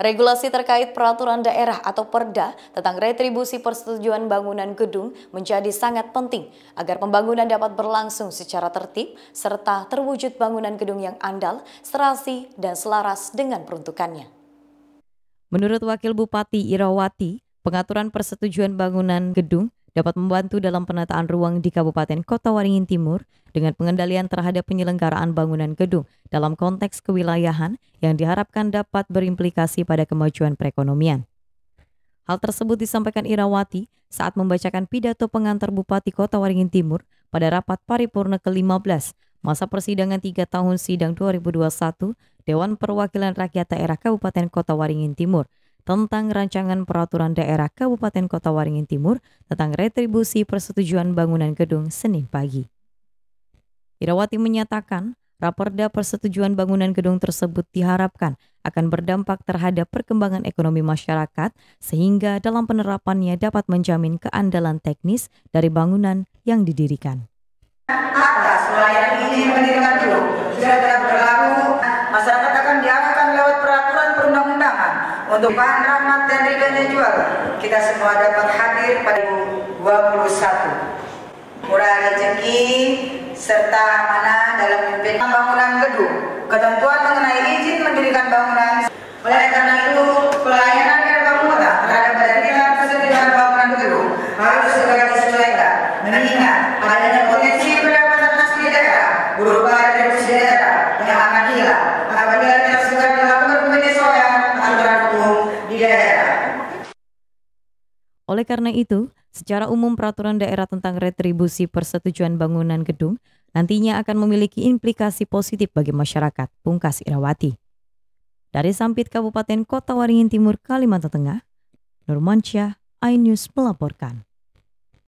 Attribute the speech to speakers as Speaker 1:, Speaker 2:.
Speaker 1: Regulasi terkait peraturan daerah atau perda tentang retribusi persetujuan bangunan gedung menjadi sangat penting agar pembangunan dapat berlangsung secara tertib serta terwujud bangunan gedung yang andal, serasi, dan selaras dengan peruntukannya. Menurut Wakil Bupati Irawati, pengaturan persetujuan bangunan gedung dapat membantu dalam penataan ruang di Kabupaten Kota Waringin Timur dengan pengendalian terhadap penyelenggaraan bangunan gedung dalam konteks kewilayahan yang diharapkan dapat berimplikasi pada kemajuan perekonomian. Hal tersebut disampaikan Irawati saat membacakan pidato pengantar Bupati Kota Waringin Timur pada rapat paripurna ke-15 masa persidangan 3 tahun sidang 2021 Dewan Perwakilan Rakyat Daerah Kabupaten Kota Waringin Timur tentang rancangan peraturan daerah Kabupaten Kota Waringin Timur tentang retribusi persetujuan bangunan gedung Senin pagi. Irawati menyatakan, Raperda persetujuan bangunan gedung tersebut diharapkan akan berdampak terhadap perkembangan ekonomi masyarakat sehingga dalam penerapannya dapat menjamin keandalan teknis dari bangunan yang didirikan.
Speaker 2: Atas layanan ini mendirikan dulu, sudah berlaku, masyarakat akan diarahkan lewat peraturan perundang-undangan untuk bahan rahmat dan ribanya jual. Kita semua dapat hadir pada 2021 Murah rezeki, serta mana dalam memimpin bangunan gedung. Ketentuan mengenai izin mendirikan bangunan. Oleh karena itu, pelayanan yang bermuatan terhadap badan dinas kesehatan bangunan gedung harus segera disesuaikan, mengingat adanya potensi pendapatan asli daerah berupa retribusi daerah yang akan hilang apabila tidak segera dilakukan penyesuaian aturan hukum di daerah.
Speaker 1: Oleh karena itu, secara umum peraturan daerah tentang retribusi persetujuan bangunan gedung nantinya akan memiliki implikasi positif bagi masyarakat, pungkas Irawati. Dari Sampit Kabupaten Kota Waringin Timur, Kalimantan Tengah, Nurmansyah, iNews melaporkan.